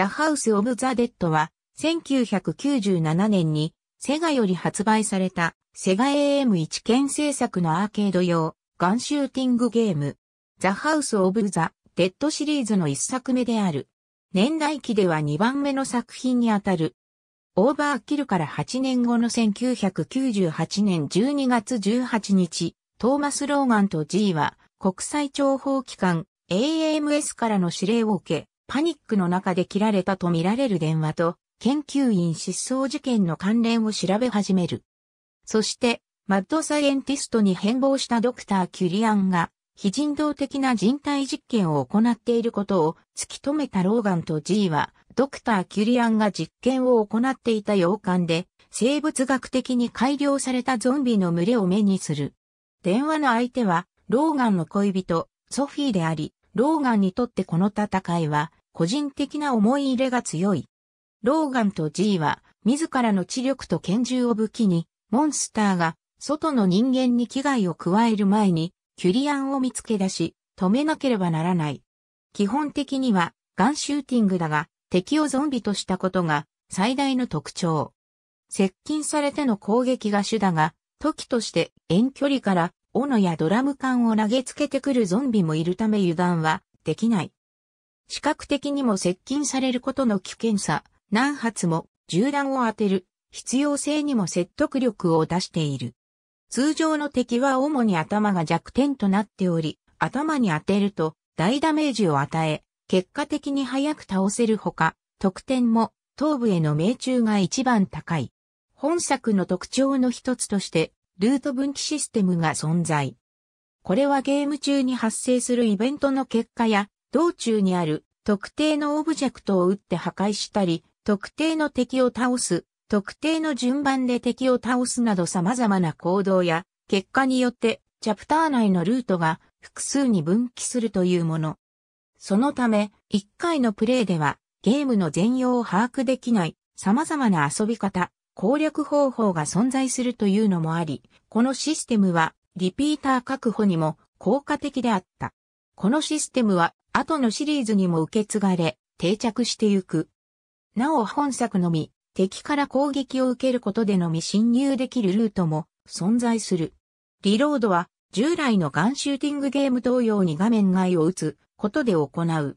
ザ・ハウス・オブ・ザ・デッドは、1997年に、セガより発売された、セガ AM1 県制作のアーケード用、ガンシューティングゲーム、ザ・ハウス・オブ・ザ・デッドシリーズの一作目である。年代記では2番目の作品にあたる。オーバーキルから8年後の1998年12月18日、トーマス・ローガンと G は、国際諜報機関 AMS からの指令を受け、パニックの中で切られたとみられる電話と、研究員失踪事件の関連を調べ始める。そして、マッドサイエンティストに変貌したドクター・キュリアンが、非人道的な人体実験を行っていることを突き止めたローガンと G は、ドクター・キュリアンが実験を行っていた洋館で、生物学的に改良されたゾンビの群れを目にする。電話の相手は、ローガンの恋人、ソフィーであり、ローガンにとってこの戦いは、個人的な思い入れが強い。ローガンと G は、自らの知力と拳銃を武器に、モンスターが、外の人間に危害を加える前に、キュリアンを見つけ出し、止めなければならない。基本的には、ガンシューティングだが、敵をゾンビとしたことが、最大の特徴。接近されての攻撃が主だが、時として遠距離から斧やドラム缶を投げつけてくるゾンビもいるため油断はできない。視覚的にも接近されることの危険さ、何発も銃弾を当てる必要性にも説得力を出している。通常の敵は主に頭が弱点となっており、頭に当てると大ダメージを与え、結果的に早く倒せるほか、得点も頭部への命中が一番高い。本作の特徴の一つとして、ルート分岐システムが存在。これはゲーム中に発生するイベントの結果や、道中にある特定のオブジェクトを撃って破壊したり、特定の敵を倒す、特定の順番で敵を倒すなど様々な行動や結果によってチャプター内のルートが複数に分岐するというもの。そのため、1回のプレイではゲームの全容を把握できない様々な遊び方、攻略方法が存在するというのもあり、このシステムはリピーター確保にも効果的であった。このシステムは後のシリーズにも受け継がれ、定着してゆく。なお本作のみ、敵から攻撃を受けることでのみ侵入できるルートも存在する。リロードは従来のガンシューティングゲーム同様に画面外を打つことで行う。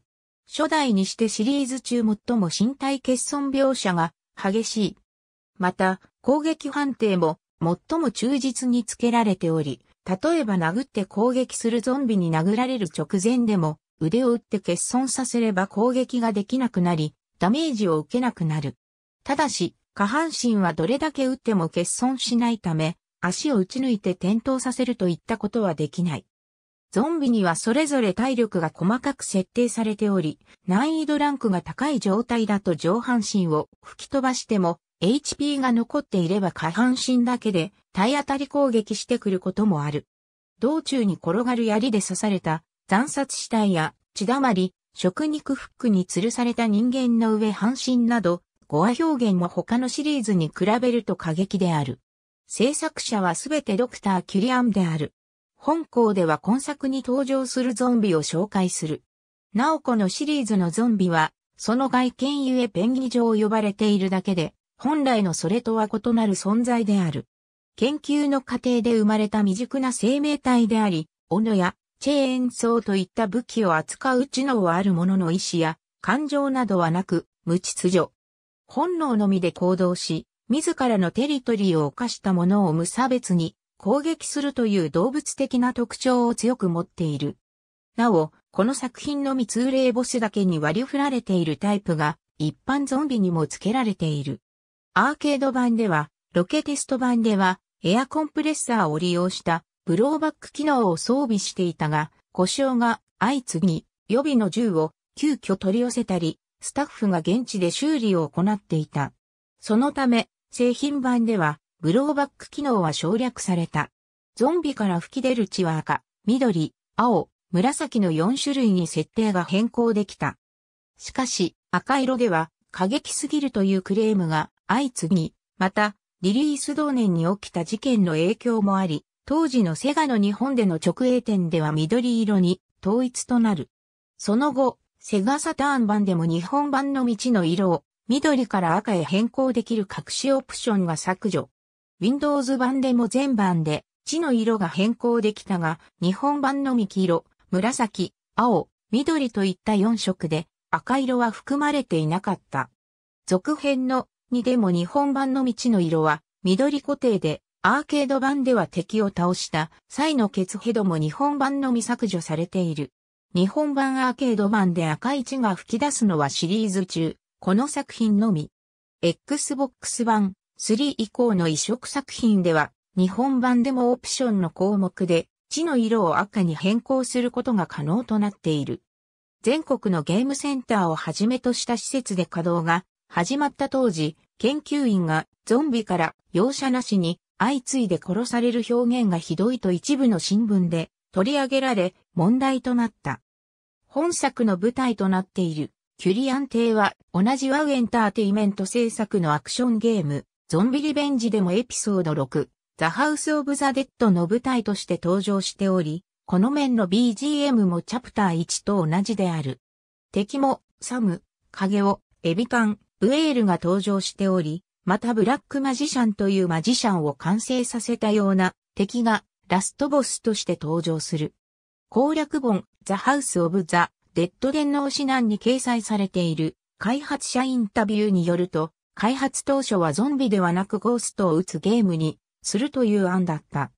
初代にしてシリーズ中最も身体欠損描写が激しい。また、攻撃判定も最も忠実につけられており、例えば殴って攻撃するゾンビに殴られる直前でも腕を打って欠損させれば攻撃ができなくなり、ダメージを受けなくなる。ただし、下半身はどれだけ打っても欠損しないため、足を打ち抜いて転倒させるといったことはできない。ゾンビにはそれぞれ体力が細かく設定されており、難易度ランクが高い状態だと上半身を吹き飛ばしても、HP が残っていれば下半身だけで体当たり攻撃してくることもある。道中に転がる槍で刺された残殺死体や血だまり、食肉フックに吊るされた人間の上半身など、語話表現も他のシリーズに比べると過激である。制作者はすべてドクター・キュリアンである。本校では今作に登場するゾンビを紹介する。なおこのシリーズのゾンビは、その外見ゆえペンギ状上呼ばれているだけで、本来のそれとは異なる存在である。研究の過程で生まれた未熟な生命体であり、斧やチェーンソーといった武器を扱う知能はあるものの意志や感情などはなく、無秩序。本能のみで行動し、自らのテリトリーを犯したものを無差別に攻撃するという動物的な特徴を強く持っている。なお、この作品のみ通例ボスだけに割り振られているタイプが一般ゾンビにも付けられている。アーケード版では、ロケテスト版ではエアコンプレッサーを利用したブローバック機能を装備していたが、故障が相次ぎ、予備の銃を急遽取り寄せたり、スタッフが現地で修理を行っていた。そのため、製品版では、ブローバック機能は省略された。ゾンビから吹き出る血は赤、緑、青、紫の4種類に設定が変更できた。しかし、赤色では過激すぎるというクレームが相次ぎ、また、リリース同年に起きた事件の影響もあり、当時のセガの日本での直営店では緑色に統一となる。その後、セガサターン版でも日本版の道の色を緑から赤へ変更できる隠しオプションが削除。Windows 版でも全版で地の色が変更できたが、日本版のみ黄色、紫、青、緑といった4色で赤色は含まれていなかった。続編の2でも日本版の道の色は緑固定でアーケード版では敵を倒した際のケツヘドも日本版のみ削除されている。日本版アーケード版で赤い血が吹き出すのはシリーズ中、この作品のみ。Xbox 版3以降の移植作品では、日本版でもオプションの項目で、血の色を赤に変更することが可能となっている。全国のゲームセンターをはじめとした施設で稼働が始まった当時、研究員がゾンビから容赦なしに相次いで殺される表現がひどいと一部の新聞で取り上げられ問題となった。本作の舞台となっているキュリアン邸は同じワウエンターテイメント制作のアクションゲームゾンビリベンジでもエピソード6ザ・ハウス・オブ・ザ・デッドの舞台として登場しており、この面の BGM もチャプター1と同じである。敵も、サム、影を、エビカン、ブエールが登場しており、またブラックマジシャンというマジシャンを完成させたような敵がラストボスとして登場する。攻略本ザ・ハウス・オブ・ザ・デッド電脳指南に掲載されている開発者インタビューによると、開発当初はゾンビではなくゴーストを撃つゲームにするという案だった。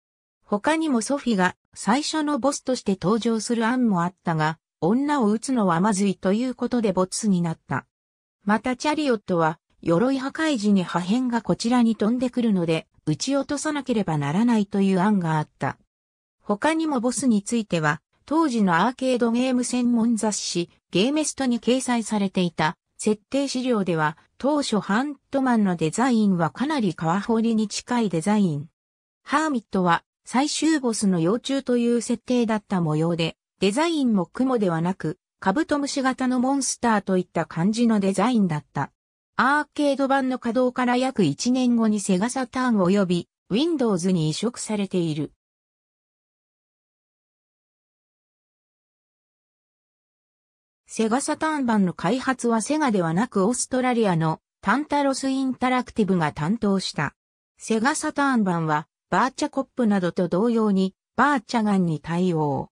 他にもソフィが最初のボスとして登場する案もあったが、女を撃つのはまずいということでボツになった。またチャリオットは鎧破壊時に破片がこちらに飛んでくるので、撃ち落とさなければならないという案があった。他にもボスについては、当時のアーケードゲーム専門雑誌、ゲーメストに掲載されていた、設定資料では、当初ハントマンのデザインはかなり川りに近いデザイン。ハーミットは、最終ボスの幼虫という設定だった模様で、デザインも雲ではなく、カブトムシ型のモンスターといった感じのデザインだった。アーケード版の稼働から約1年後にセガサターン及び Windows に移植されている。セガサターン版の開発はセガではなくオーストラリアのタンタロスインタラクティブが担当した。セガサターン版はバーチャコップなどと同様にバーチャガンに対応。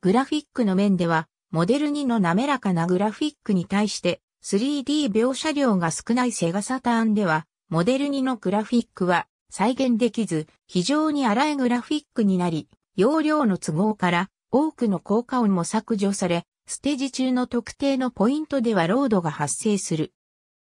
グラフィックの面ではモデル2の滑らかなグラフィックに対して 3D 描写量が少ないセガサターンでは、モデル2のグラフィックは再現できず、非常に荒いグラフィックになり、容量の都合から多くの効果音も削除され、ステージ中の特定のポイントではロードが発生する。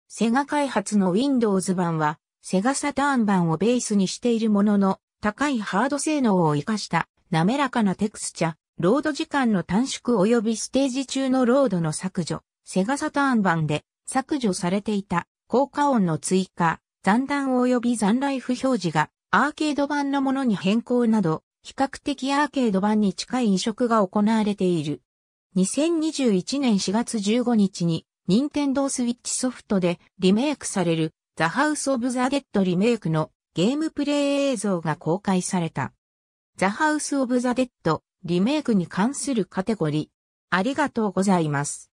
セガ開発の Windows 版は、セガサターン版をベースにしているものの、高いハード性能を活かした滑らかなテクスチャ、ロード時間の短縮及びステージ中のロードの削除、セガサターン版で削除されていた効果音の追加、残弾及び残ライフ表示がアーケード版のものに変更など、比較的アーケード版に近い移植が行われている。2021年4月15日に、任天堂スイッチソフトでリメイクされるザ・ハウス・オブ・ザ・デッドリメイクのゲームプレイ映像が公開された。ザ・ハウス・オブ・ザ・デッドリメイクに関するカテゴリー。ありがとうございます。